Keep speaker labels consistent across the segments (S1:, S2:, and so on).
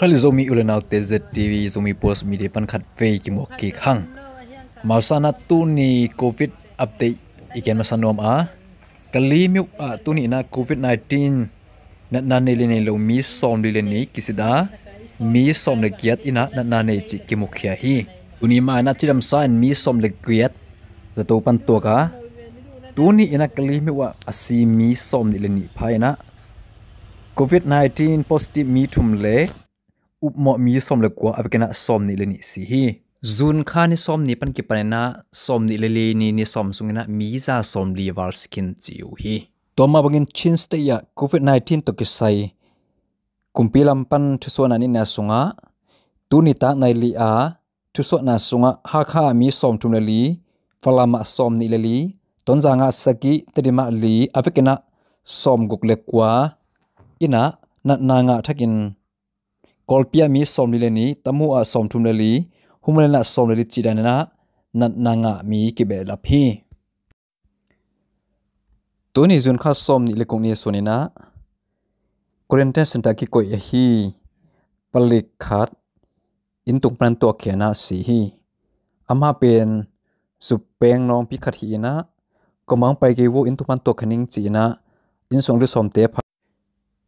S1: khali zomi ulenau te z tv zomi post mi de pan khat ve ki mo ki khang mausana tu ni covid update igen ma sanom a kali mi tu ni na covid 19 na na ne le ne lo mi som le le ni kisida mi som le kiat ina na na ne chi ki mukhya hi uni ma na chiram san mi som le kiat za to pan to ka tu ni ina kali mi wa asi mi som ni le ni phaina covid 19 positive mi thum le อุปมอมีสมเลกว่าอเวกนะสมนี่เลนี่สิฮีซูนคานี่สมนี่ปันกิปันนะสมนี่เลเลนี่นี่สมสุงนะมีซาสมลีวาลสกินจิวฮีตัวมาบังเงินชินสเตียโควิด -19 ตกิไซกุมปีลัมปันทุสวนานี่นะสุงะตูนิตาไนลีอาทุสวนาสุงะฮาคามีสมทุมเลลีฟลามะสมนี่เลลีตนจางะสกิตดิมาลีอเวกนะสมกุกเลกว่าอินะนันางะทักินกอลเปียมีสมลิเลนีตัมูัวสมทุมเลลีหุมเลนะสมเลลิจิดานะนัดนางะมีกิเบลพีตัวนี้จุนข้าสมนิเลกุนีสุนินะกรนเทสันตากิโกยฮีปลิกขัดอินตุกปันตัวเขียนาสีฮีอำมาเป็นสุเปงน้องพิคฮีนะก็มังไปกิวอินตุปันตัวคนิงจีนะอินสงฤทธิสมเตะ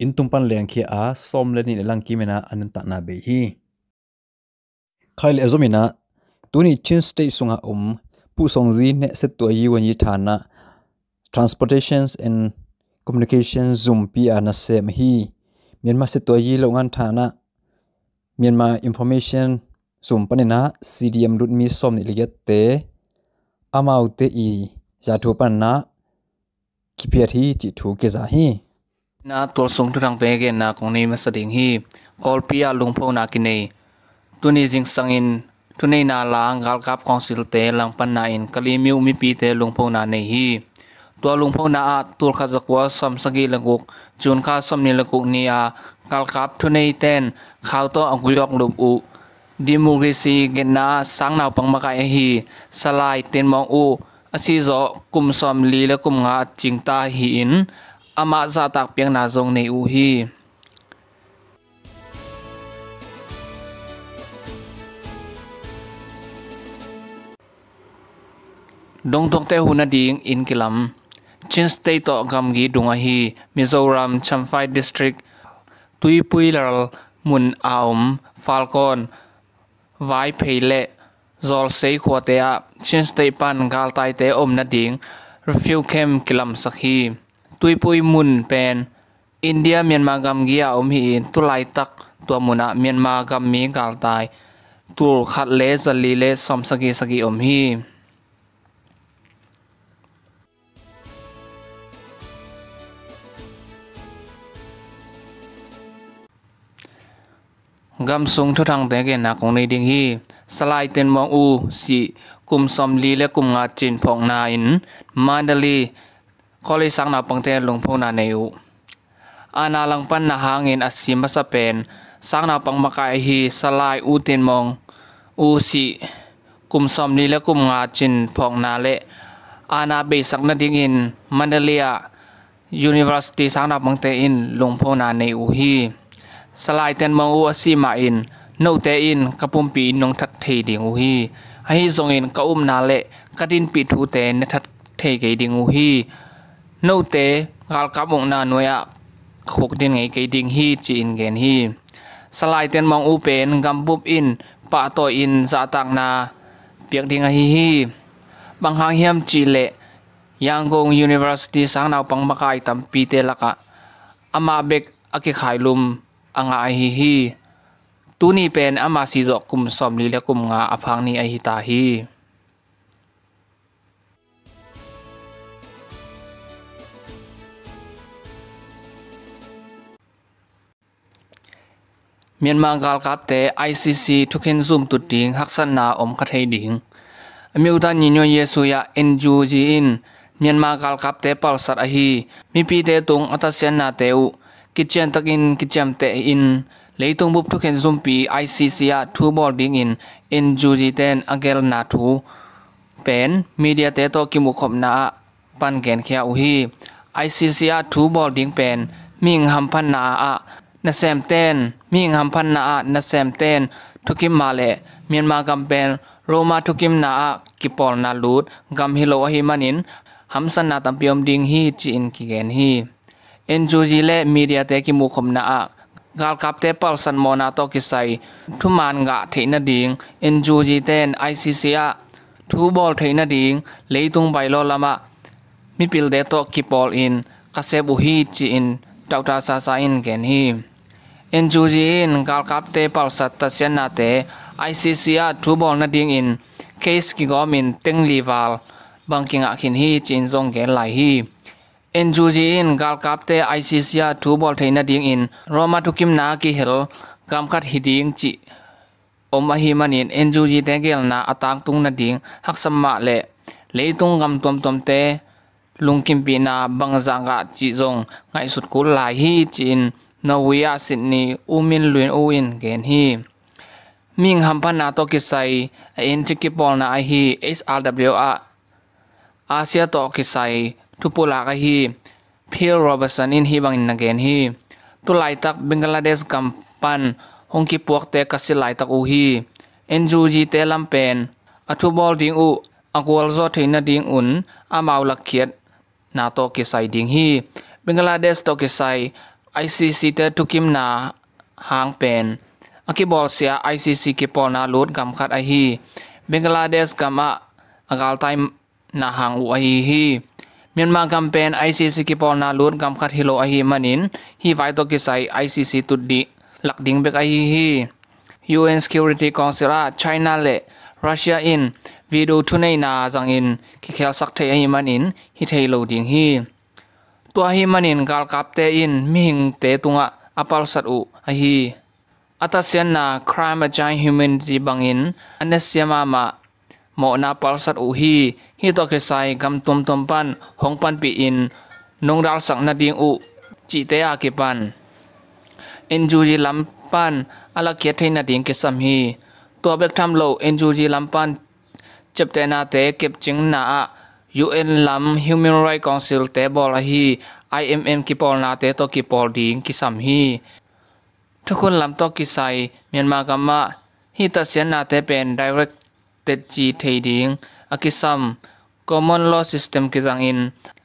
S1: in tumpan leng khia a som le ni lang ki mena anan ta na be hi khail azomina tuni chin state sunga um pu songji ne set to yi wan yi thana transportations and communication zoom pi ana sem hi myanmar se to yi longan thana myanmar information zoom panena cdm dut mi som ni liget te amau te i ja thu pan na kipia hi chi thu ke za hi
S2: นาตัวสงทุรังเปเกนาของนี้มาสดงงฮีโอลพิอาลุงพงนากินเอตุนีจิงสังอินทุนีนาลางกาลกับคองสิลเตลังปันนาอินกะลิมิวมิปีเตลุงพงนาเนฮีตัวลุงพงนาอตัวขัดักวสัมสกิลังกุกจุนข้าสัมนิลังกุกนีอากาลกับทุนีเตนข้าวตัวอังกุยอกลุบอุดิมูริซีเกนาสังนาวปังมากาฮีสลายเตนมองอูอาซิโซกุมซอมลีและกุมงาจิงตาฮีอิน ama za tak piang na zong nei u hi dong tong te huna ding in kilam chin state to gam gi dunga hi mizoram champhai district pui laral mun aum falcon vai pheile zol sei khwa chin state pan gal tai te om na ding refuel camp kilam sakhi ตุยปุยมุนเป็นอินเดียเมียนมากมเกียอมฮีตุไลตักตัวมุนะเมียนมากำมีกาลตายตุลขัดเลสลีเลสอมสกีสกีอมฮีกำสุงทุทังแต่เกนักของในดิงฮีสลายเต็นมองอูสีกลุ่มซอมลีและกลุ่มงาจินพองนาอินมาดลีคอลิสังนับปังเทียนลงพูนาเนียวอาณาลังปันนาหางินอศิมาสเปนสังนับปังมาไกฮีสลายอูตินมองอูสิกุมซอมนีและกุมงาจินพองนาเลอาณาเบสักนัดิงินมันเดเลียยูนิเวอร์ซิตี้สังนับปังเทียนลงพูนาเนียวฮีสลายเตนมองอูอสิมาอินโนเตอินกระปุ่มปีนงทัดเทดิงอุฮีให้ทรงอินกระอุมนาเลกระดินปีทูเตนทัดเทกดิงอุฮีนเตกาลกับงนานวยะขุกดินไงกดิงฮีจีนเกนฮีสลายเตียนมองอูเปนกำบุบอินปะตอินสะตังนาเปียกดิงฮีฮีบางหางเฮียมจีเลยังกงยูนิเวอร์ซิตี้สังนาวปังมะกายตัมปีเตลักะอามาเบกอกิขายลุมอังอาฮีฮีตูนี่เป็นอามาซีจอกุมซอมลีและกุมงาอภังนีอหิตาฮีเมียนมากาลกับเตอไซีซีทุกเห็นซุมตุดดิงฮักษนาอมคาเทดิงมิวตันยิโยเยซูยาเอ็นจูจีอินเมียนมากาลกับเตปัลสัตอหีมีพีเตตุงอัตเซนนาเตวกิจเจนตักอินกิจเจมเตอินเลยตุงบุบทุกเห็นซุมปีไอซีซีอาทูบอลดิงอินเอ็นจูจีเตนอังเกลนาทูเป็นมีเดียเตโตกิมุขบนาปันแกนแคอุฮีไอซีซีอาทูบอลดิงเป็นมิงหัมพันนาอะนะแซมเตนมีงหัมพันนาอะนะแซมเตนทุกิมมาเลเมียนมากัมเปนโรมาทุกิมนาอะกิปอลนาลูดกัมฮิโลฮิมันินหัมสนาตัมเปียมดิงฮีจีนกิเกนฮีเอ็นจูจีเลมีเดียเตกิมุคมนาอะกาลกับเตปัลสันโมนาโตกิไซทุมานกะเทนาดิงเอ็นจูจีเตนไอซีซีอะทูบอลเทนาดิงเลยตุงไบโลลามะมิปิลเดโตกิปอลอินกาเซบุฮีจีอินดาวตาซาซาอินเกนฮี in juji in gal kap te pal sat ta sian na te ICC a thu bol na ding in case ki gom in teng li wal bang kinga khin hi chin zong ge lai hi in juji in gal kap te ICC a thu bol thein na ding in roma thu kim na ki hel kam khat hi ding chi om a hi manin in juji te gel na atang tung na ding hak sam ma le leitung gam tom tom te lung kim lungkim pina bang zanga chi zong ngai sut kul lai hi chin นาวิยาสินีอูมินลุนอุอินเกนฮีมิงหัมพนาโตกิไซเอ็นจิกิปอลนาไอฮีเอสอาร์ดับเบิลอาอาเซียโตกิไซทุปุลากไฮีพิลโรเบสันอินฮีบังอินนาเกนฮีตุไลตักเบงกลาเดสกัมปันฮงกิปวกเตกัสิไลตักอูฮีเอ็นจูจีเตลัมเปนอทุบอลดิงอูอากวลโซถินาดิงอุนอามาวลักเคียดนาโตกิไซดิงฮีเบงกลาเดสโตกิไซ ICC te tukim na hang pen akibol sia ICC ki pol na lut gam khat a hi Bangladesh gam a agal time na hang u a hi hi Myanmar gam pen ICC ki pol na lut gam khat hilo a hi manin hi vai to ki sai ICC tu di lak ding bek a hi hi UN Security Council a China le Russia in video tunai na zang in ki khel sak thei a hi manin hi thei lo ding hi tua hi manin gal kap te in tunga apal sat u a crime against humanity bangin ane siama ma mo na pal hi hi ke sai gam tum tum pan hong pan dal sak na ding u chi te a ke ala ke the na ding ke hi tua bek tham lo injury lam na te kep na UN Lam Human Rights Council te bol hi IMM ki pol na te to ki pol ding ki sam hi thukun lam to ki sai Myanmar ka ma hi ta sian na te pen direct te chi thei ding akisam common law system ki jang in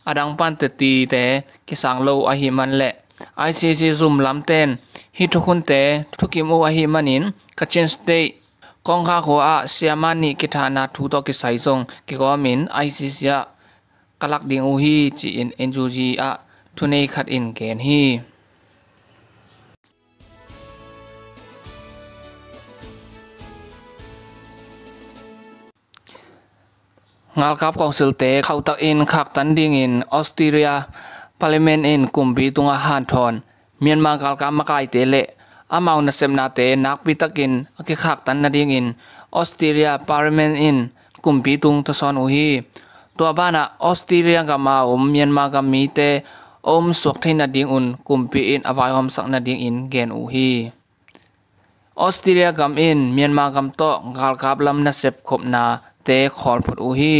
S2: adang pan te ti te ki sang lo a hi man le ICC zum lam ten hi thukun te thukim o a hi manin kachin state กองข้าโคอาเซียมานิกิทานาทูตอกิไซซงกิกอมินไอซิเซียกลักดิงอูฮีจีอินเอ็นจูจีอะทุเนคัดอินเกนฮีงาลกับกองสิลเตเข้าตักอินขักตันดิงอินออสเตรเลียพาร์เลเมนต์อินกุมบีตุงอาหารทอนเมียนมากาลกามากายเตเละอามาวนาเซมนาเตนักวิตกินอากิขากตันนาดิงอินออสเตรียปาริเมนอินกุมปีตุงทศอนอุฮีตัวบ้านาออสเตรียกัมาอมเมียนมากัมีเตอมสวกเทนาดิงอุนกุมปีอินอวาอมสักนาดิงอินแกนอุฮีออสเตรียกอินเมียนมากกาลกับลนาเซบคบนาเตขอลพุดอฮี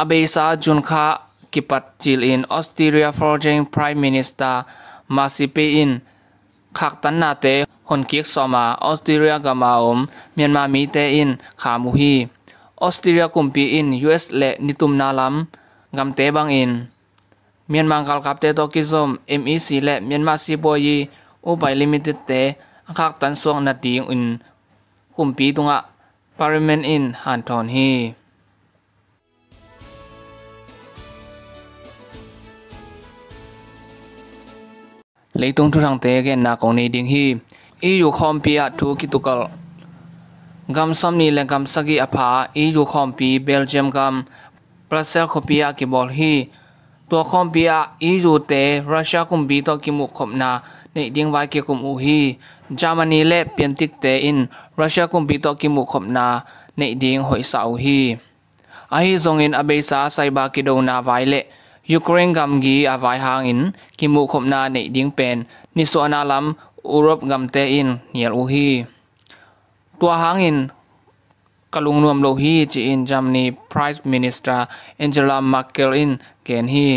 S2: อเบซาจุนคากิปัตจิลอินออสเตรียฟอร์เจพรมินิสเตอร์ม t r a i ขักตันนาเตหนกิกซอมาออสเตรเลียกามาอมเมียนมามีเตอินขามุฮีออสเตรเลียกุมปีอินยูเอสเลนิตุมนาลัมกัมเตบังอินเมียนมากาลกับเตโตกิซอมเอ็มอีซีและเมียนมาซีโบยีอุบายลิมิตเตขักตันสวงนาดีอินกุมปีตุงะปาริเมนอินฮ n นท n t ฮีလေတုံထုဆောင်တဲကဲနာကောင်နေဒင်းဟီအေယိုခွန်ပီယာထူကီတုကလဂမ်ဆမ်နီလေဂမ်ဆဂီအဖာအေယိုခွန်ပီဘယ်ဂျီယမ်ဂမ်ပရဆယ်ခိုပီယာကီဘောလ်ဟီตัวคอมเปียอีรูเตรัสเซียคุมบีตอกิมุขมนาในดิงไวเกคุมอูฮีจามนีและเปียนติกเตอินรัสเซียคุมบีตอกิมุขมนาในดิงหอยสาวฮีอาฮีซงอินอเบซาไซบากิโดนาไวเล Ukraine gam gi avai hang in ki mu khom na nei ding pen ni so na lam Europe gam te in nial u hi tua hang in kalung nuam lo hi chi in Germany Prime Minister Angela Merkel in ken hi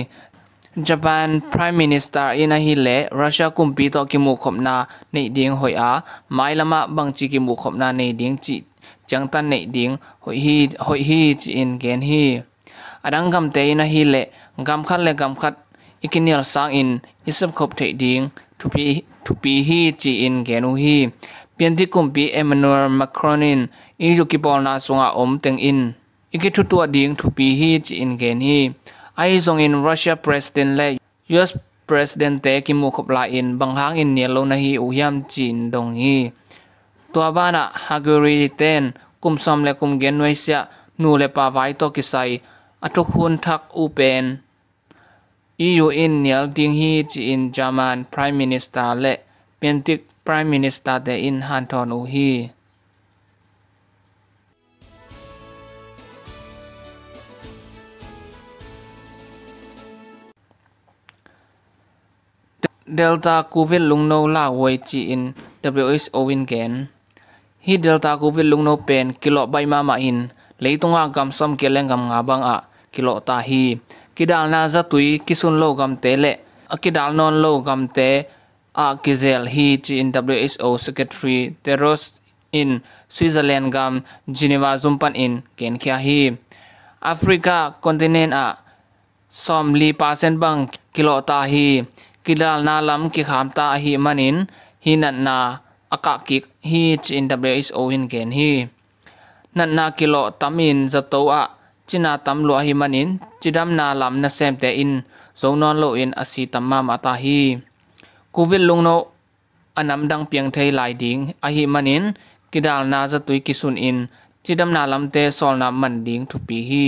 S2: Japan Prime Minister ina hi le Russia kumpi to ki mu khom na nei ding hoi a mai lama bang chi ki mu khom na nei ding chi chang tan nei ding hoi hi hoi hi chi in gen hi อดังกําเตยนะฮิเลกําคัดและกําคัดอีกเนียลสร้างอินอิสบครบเทดิงทุปีทุปีฮีจีอินแกนูฮีเปียนทีกุมปีเอมานูเอลมาครอนินอีจุกิปอลนาสงาอมเตงอินอีกทุตัวดิงทุปีฮีจีอินแกนฮีไอซงอินรัสเซียเพรสดนลยูเอสเพรสดนเตกิมูคบลาอินบงางอินเนียลนาฮีอยามจนดงฮีตัวบานฮากูรีเตนกุมซอมลกุมเกนเซียนูลปาไวโต atro khun thak u pen EU in nial ding hi chi in German Prime Minister le pentik Prime Minister de in han thon u hi Delta Covid lung no la wai chi in WHO in gen hi Delta Covid lung no pen kilo bai ma ma in leitunga gam sam keleng gam nga bang a kilo ta hi kidal na za tui kisun lo gam te le a non lo gam te a kizel hi chin WHO secretary Teros in Switzerland gam Geneva zumpan in ken khia hi Africa continent a som li pa bang kilo ta hi kidal na lam ki kham ta hi manin hi na aka ki hi chin WHO in ken hi nan na kilo tamin za to a china tam lo hi manin chidam na lam na sem te in zonon lo in asi tamma mata hi covid lung no anam dang piang thei lai ding a hi manin kidal na za tui kisun in chidam na lam te sol na man ding thu pi hi